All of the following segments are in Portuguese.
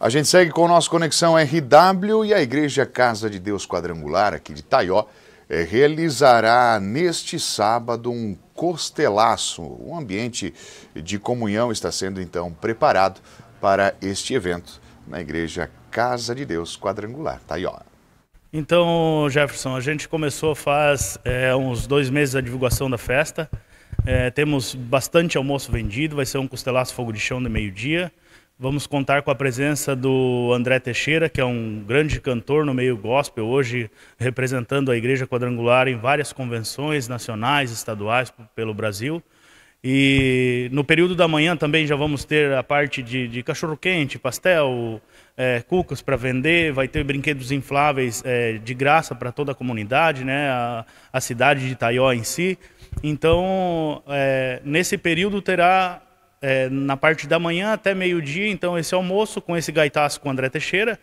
A gente segue com o nosso Conexão RW e a Igreja Casa de Deus Quadrangular, aqui de Taió, eh, realizará neste sábado um costelaço. Um ambiente de comunhão está sendo então preparado para este evento na Igreja Casa de Deus Quadrangular, Taió. Então, Jefferson, a gente começou faz é, uns dois meses a divulgação da festa. É, temos bastante almoço vendido, vai ser um costelaço fogo de chão no meio-dia. Vamos contar com a presença do André Teixeira, que é um grande cantor no meio gospel, hoje representando a Igreja Quadrangular em várias convenções nacionais, estaduais pelo Brasil. E no período da manhã também já vamos ter a parte de, de cachorro-quente, pastel, é, cucas para vender, vai ter brinquedos infláveis é, de graça para toda a comunidade, né? a, a cidade de Itaió em si. Então, é, nesse período terá é, na parte da manhã até meio-dia, então esse almoço com esse gaitaço com o André Teixeira.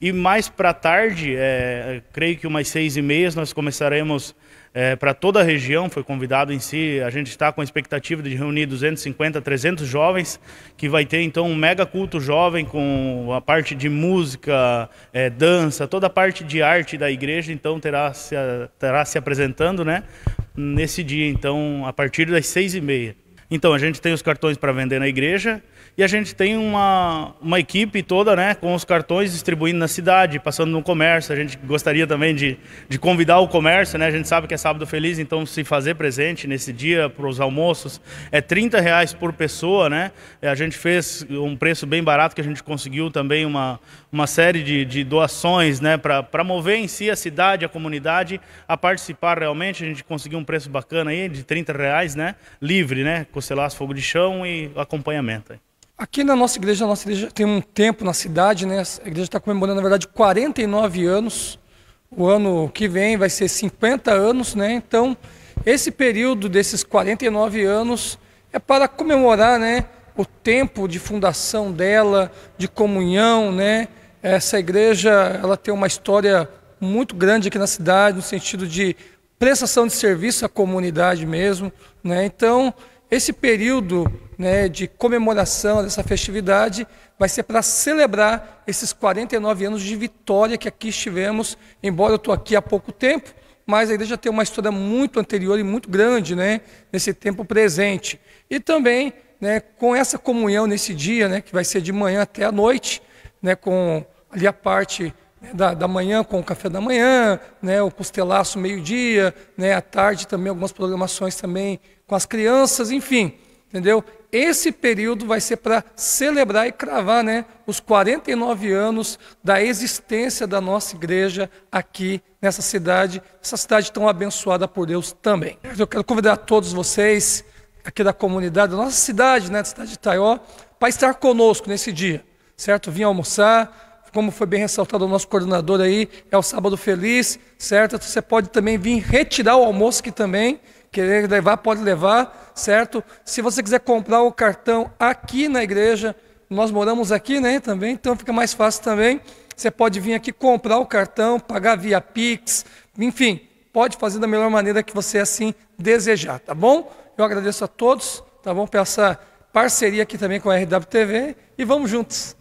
E mais para tarde, é, creio que umas seis e meia, nós começaremos é, para toda a região, foi convidado em si, a gente está com a expectativa de reunir 250, 300 jovens, que vai ter então um mega culto jovem com a parte de música, é, dança, toda a parte de arte da igreja, então terá se, terá se apresentando né, nesse dia, então a partir das seis e meia. Então, a gente tem os cartões para vender na igreja, e a gente tem uma, uma equipe toda, né, com os cartões distribuindo na cidade, passando no comércio. A gente gostaria também de, de convidar o comércio, né? A gente sabe que é sábado feliz, então se fazer presente nesse dia para os almoços é 30 reais por pessoa, né? É, a gente fez um preço bem barato que a gente conseguiu também uma, uma série de, de doações, né, para mover em si a cidade, a comunidade a participar realmente. A gente conseguiu um preço bacana aí de 30 reais, né? Livre, né? Costelaço, fogo de chão e acompanhamento. Aqui na nossa igreja, a nossa igreja tem um tempo na cidade, né? A igreja está comemorando, na verdade, 49 anos. O ano que vem vai ser 50 anos, né? Então, esse período desses 49 anos é para comemorar, né? O tempo de fundação dela, de comunhão, né? Essa igreja, ela tem uma história muito grande aqui na cidade, no sentido de prestação de serviço à comunidade mesmo, né? Então, esse período né, de comemoração dessa festividade vai ser para celebrar esses 49 anos de vitória que aqui estivemos, embora eu estou aqui há pouco tempo, mas a igreja tem uma história muito anterior e muito grande né, nesse tempo presente. E também né, com essa comunhão nesse dia, né, que vai ser de manhã até a noite, né, com ali a parte né, da, da manhã com o café da manhã, né, o costelaço meio-dia, né, à tarde também algumas programações também com as crianças, enfim, entendeu? Esse período vai ser para celebrar e cravar né, os 49 anos da existência da nossa igreja aqui nessa cidade, essa cidade tão abençoada por Deus também. Eu quero convidar todos vocês aqui da comunidade, da nossa cidade, né, da cidade de Taió, para estar conosco nesse dia, certo? Vim almoçar, como foi bem ressaltado o nosso coordenador aí, é o sábado feliz, certo? Você pode também vir retirar o almoço aqui também querer levar, pode levar, certo? Se você quiser comprar o cartão aqui na igreja, nós moramos aqui, né, também, então fica mais fácil também. Você pode vir aqui comprar o cartão, pagar via Pix, enfim, pode fazer da melhor maneira que você assim desejar, tá bom? Eu agradeço a todos, tá bom, por essa parceria aqui também com a RWTV e vamos juntos.